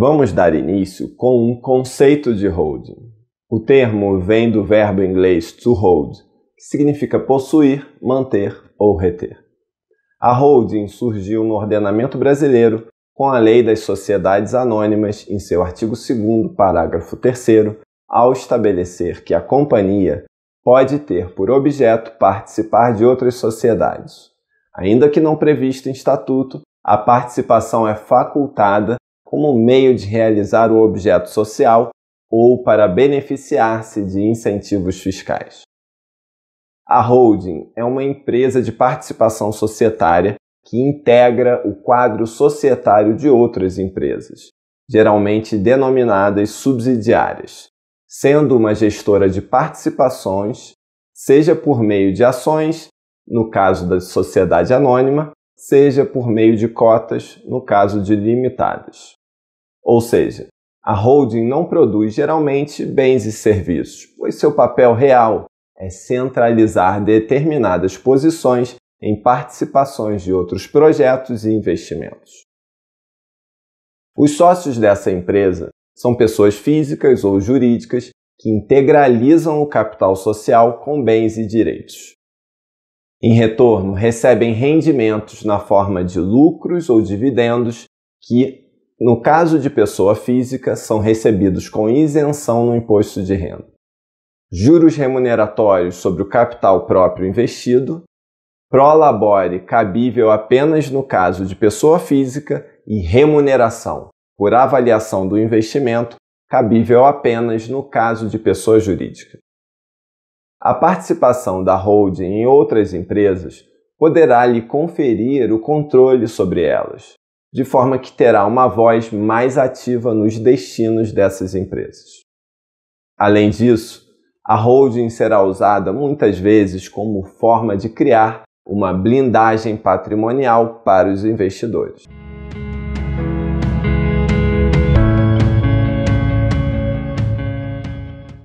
Vamos dar início com um conceito de holding. O termo vem do verbo inglês to hold, que significa possuir, manter ou reter. A holding surgiu no ordenamento brasileiro com a Lei das Sociedades Anônimas, em seu artigo 2, parágrafo 3, ao estabelecer que a companhia pode ter por objeto participar de outras sociedades. Ainda que não prevista em estatuto, a participação é facultada como meio de realizar o objeto social ou para beneficiar-se de incentivos fiscais. A holding é uma empresa de participação societária que integra o quadro societário de outras empresas, geralmente denominadas subsidiárias, sendo uma gestora de participações, seja por meio de ações, no caso da sociedade anônima, seja por meio de cotas, no caso de limitadas. Ou seja, a holding não produz geralmente bens e serviços, pois seu papel real é centralizar determinadas posições em participações de outros projetos e investimentos. Os sócios dessa empresa são pessoas físicas ou jurídicas que integralizam o capital social com bens e direitos. Em retorno, recebem rendimentos na forma de lucros ou dividendos que no caso de pessoa física, são recebidos com isenção no imposto de renda. Juros remuneratórios sobre o capital próprio investido, prolabore cabível apenas no caso de pessoa física e remuneração por avaliação do investimento cabível apenas no caso de pessoa jurídica. A participação da holding em outras empresas poderá lhe conferir o controle sobre elas, de forma que terá uma voz mais ativa nos destinos dessas empresas. Além disso, a holding será usada muitas vezes como forma de criar uma blindagem patrimonial para os investidores.